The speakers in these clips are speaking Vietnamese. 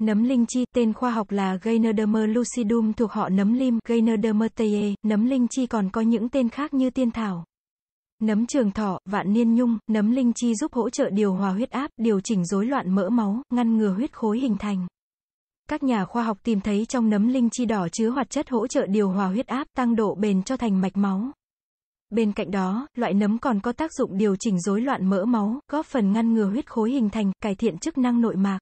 Nấm linh chi, tên khoa học là Gaynoderma lucidum thuộc họ nấm lim, Gaynodermatee, nấm linh chi còn có những tên khác như tiên thảo. Nấm trường thọ, vạn niên nhung, nấm linh chi giúp hỗ trợ điều hòa huyết áp, điều chỉnh rối loạn mỡ máu, ngăn ngừa huyết khối hình thành. Các nhà khoa học tìm thấy trong nấm linh chi đỏ chứa hoạt chất hỗ trợ điều hòa huyết áp, tăng độ bền cho thành mạch máu. Bên cạnh đó, loại nấm còn có tác dụng điều chỉnh rối loạn mỡ máu, góp phần ngăn ngừa huyết khối hình thành, cải thiện chức năng nội mạc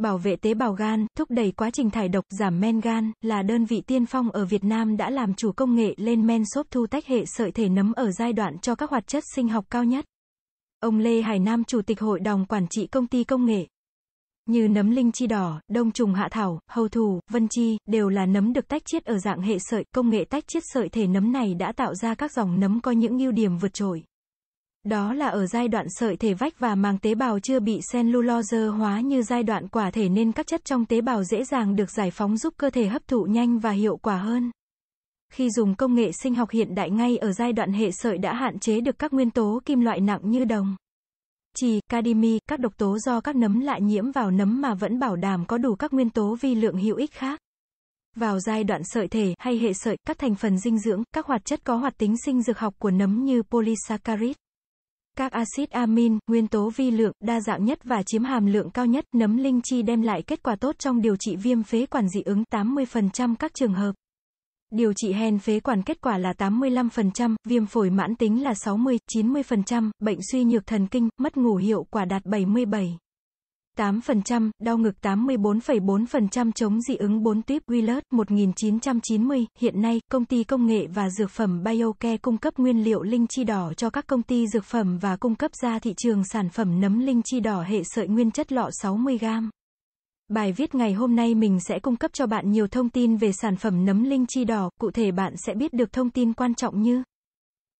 bảo vệ tế bào gan, thúc đẩy quá trình thải độc, giảm men gan, là đơn vị tiên phong ở Việt Nam đã làm chủ công nghệ lên men xốp thu tách hệ sợi thể nấm ở giai đoạn cho các hoạt chất sinh học cao nhất. Ông Lê Hải Nam Chủ tịch Hội đồng Quản trị Công ty Công nghệ như nấm linh chi đỏ, đông trùng hạ thảo, hầu thù, vân chi, đều là nấm được tách chiết ở dạng hệ sợi. Công nghệ tách chiết sợi thể nấm này đã tạo ra các dòng nấm có những ưu điểm vượt trội. Đó là ở giai đoạn sợi thể vách và màng tế bào chưa bị cellulose hóa như giai đoạn quả thể nên các chất trong tế bào dễ dàng được giải phóng giúp cơ thể hấp thụ nhanh và hiệu quả hơn. Khi dùng công nghệ sinh học hiện đại ngay ở giai đoạn hệ sợi đã hạn chế được các nguyên tố kim loại nặng như đồng, chì, cadimi, các độc tố do các nấm lại nhiễm vào nấm mà vẫn bảo đảm có đủ các nguyên tố vi lượng hữu ích khác. Vào giai đoạn sợi thể hay hệ sợi, các thành phần dinh dưỡng, các hoạt chất có hoạt tính sinh dược học của nấm như polysaccharide các axit amin, nguyên tố vi lượng, đa dạng nhất và chiếm hàm lượng cao nhất, nấm linh chi đem lại kết quả tốt trong điều trị viêm phế quản dị ứng 80% các trường hợp. Điều trị hen phế quản kết quả là 85%, viêm phổi mãn tính là 60, 90%, bệnh suy nhược thần kinh, mất ngủ hiệu quả đạt 77. 8%, đau ngực 84,4% chống dị ứng 4 tuyếp Willard 1990. Hiện nay, công ty công nghệ và dược phẩm BioCare cung cấp nguyên liệu linh chi đỏ cho các công ty dược phẩm và cung cấp ra thị trường sản phẩm nấm linh chi đỏ hệ sợi nguyên chất lọ 60g. Bài viết ngày hôm nay mình sẽ cung cấp cho bạn nhiều thông tin về sản phẩm nấm linh chi đỏ, cụ thể bạn sẽ biết được thông tin quan trọng như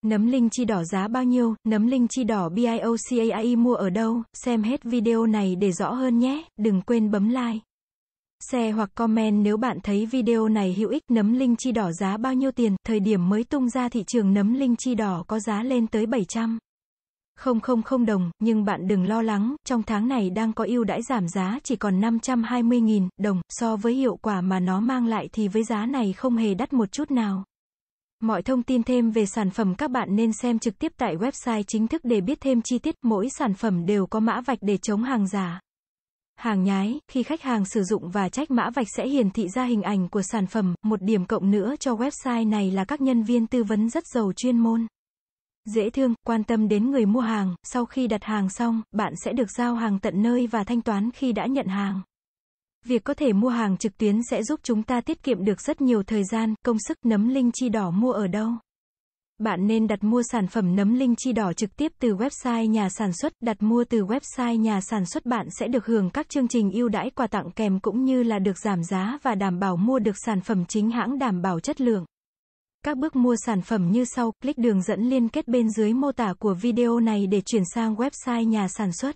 Nấm linh chi đỏ giá bao nhiêu, nấm linh chi đỏ BIOCAI mua ở đâu, xem hết video này để rõ hơn nhé, đừng quên bấm like. Share hoặc comment nếu bạn thấy video này hữu ích nấm linh chi đỏ giá bao nhiêu tiền, thời điểm mới tung ra thị trường nấm linh chi đỏ có giá lên tới 700. không đồng, nhưng bạn đừng lo lắng, trong tháng này đang có ưu đãi giảm giá chỉ còn 520.000 đồng, so với hiệu quả mà nó mang lại thì với giá này không hề đắt một chút nào. Mọi thông tin thêm về sản phẩm các bạn nên xem trực tiếp tại website chính thức để biết thêm chi tiết. Mỗi sản phẩm đều có mã vạch để chống hàng giả. Hàng nhái, khi khách hàng sử dụng và trách mã vạch sẽ hiển thị ra hình ảnh của sản phẩm. Một điểm cộng nữa cho website này là các nhân viên tư vấn rất giàu chuyên môn. Dễ thương, quan tâm đến người mua hàng, sau khi đặt hàng xong, bạn sẽ được giao hàng tận nơi và thanh toán khi đã nhận hàng. Việc có thể mua hàng trực tuyến sẽ giúp chúng ta tiết kiệm được rất nhiều thời gian, công sức, nấm linh chi đỏ mua ở đâu. Bạn nên đặt mua sản phẩm nấm linh chi đỏ trực tiếp từ website nhà sản xuất, đặt mua từ website nhà sản xuất bạn sẽ được hưởng các chương trình ưu đãi quà tặng kèm cũng như là được giảm giá và đảm bảo mua được sản phẩm chính hãng đảm bảo chất lượng. Các bước mua sản phẩm như sau, click đường dẫn liên kết bên dưới mô tả của video này để chuyển sang website nhà sản xuất.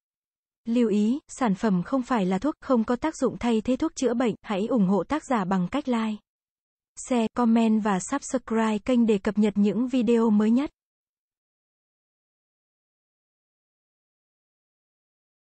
Lưu ý, sản phẩm không phải là thuốc, không có tác dụng thay thế thuốc chữa bệnh, hãy ủng hộ tác giả bằng cách like, share, comment và subscribe kênh để cập nhật những video mới nhất.